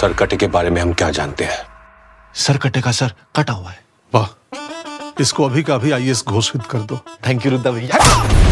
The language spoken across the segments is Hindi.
सरकटे के बारे में हम क्या जानते हैं सरकटे का सर कटा हुआ है वाह इसको अभी का अभी आईएएस घोषित कर दो थैंक यू रुद्र भैया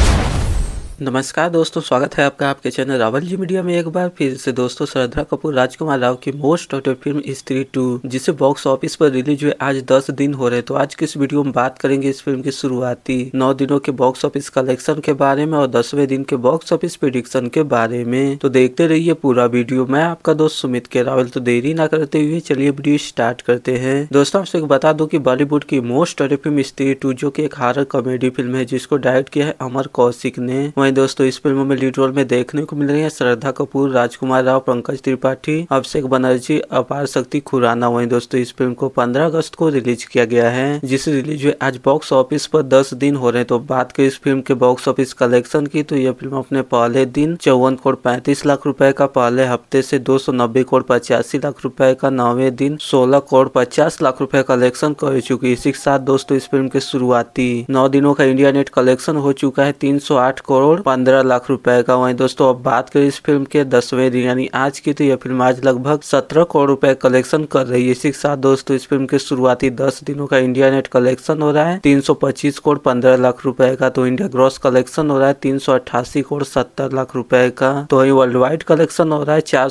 नमस्कार दोस्तों स्वागत है आपका आपके चैनल रावल जी मीडिया में एक बार फिर से दोस्तों श्रद्धा कपूर राजकुमार राव की most awaited film Stree two जिसे बॉक्स ऑफिस पर रिलीज हुए आज 10 दिन हो रहे तो आज की इस वीडियो में बात करेंगे इस फिल्म की शुरुआती 9 दिनों के बॉक्स ऑफिस कलेक्शन के बारे में और दसवें दिन के बॉक्स ऑफिस प्रिडिक्शन के बारे में तो देखते रहिए पूरा वीडियो मैं आपका दोस्त सुमित के रावल तो देरी ना करते हुए चलिए वीडियो स्टार्ट करते हैं दोस्तों आपसे बता दो की बॉलीवुड की most awaited film Stree two जो की एक हारर कॉमेडी फिल्म है जिसको डायरेक्ट किया है अमर कौशिक ने वहीं दोस्तों इस फिल्म में लीड रोल में देखने को मिल रही है श्रद्धा कपूर राजकुमार राव पंकज त्रिपाठी अभिषेक बनर्जी अपार शक्ति खुराना वहीं दोस्तों इस फिल्म को 15 अगस्त को रिलीज किया गया है जिसे रिलीज हुए आज बॉक्स ऑफिस पर 10 दिन हो रहे हैं तो बात करें इस फिल्म के बॉक्स ऑफिस कलेक्शन की तो यह फिल्म अपने पहले दिन चौवन करोड़ पैंतीस लाख रूपए का पहले हफ्ते से दो करोड़ पचासी लाख रूपए का नौवे दिन सोलह करोड़ पचास लाख रूपए कलेक्शन कर चुकी है इसी के साथ दोस्तों इस फिल्म के शुरुआती नौ दिनों का इंडिया नेट कलेक्शन हो चुका है तीन करोड़ करोड़ पंद्रह लाख रुपए का वहीं दोस्तों अब बात करें इस फिल्म के दसवें दिन यानी आज की तो यह फिल्म आज लगभग सत्रह करोड़ रुपए कलेक्शन कर रही है इसी के साथ दोस्तों इस फिल्म के शुरुआती दस दिनों का इंडिया नेट कलेक्शन हो रहा है तीन करोड़ पंद्रह लाख रुपए का तो इंडिया ग्रॉस कलेक्शन हो रहा है तीन करोड़ सत्तर लाख रुपए का तो वही वर्ल्ड वाइड कलेक्शन हो रहा है चार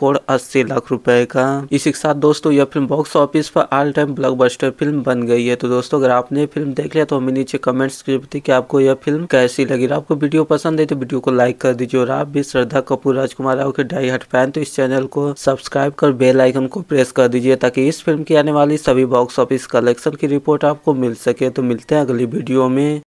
करोड़ अस्सी लाख रुपए का इसी के साथ दोस्तों यह फिल्म बॉक्स ऑफिस पर ऑल टाइम ब्लॉक फिल्म बन गई है तो दोस्तों अगर आपने फिल्म देख लिया तो हमें नीचे कमेंट्स की आपको यह फिल्म कैसी लगी आपको वीडियो पसंद है तो वीडियो को लाइक कर दीजिए और आप भी श्रद्धा कपूर राजकुमार राव के डाई हट फैन तो इस चैनल को सब्सक्राइब कर बेल आइकन को प्रेस कर दीजिए ताकि इस फिल्म की आने वाली सभी बॉक्स ऑफिस कलेक्शन की रिपोर्ट आपको मिल सके तो मिलते हैं अगली वीडियो में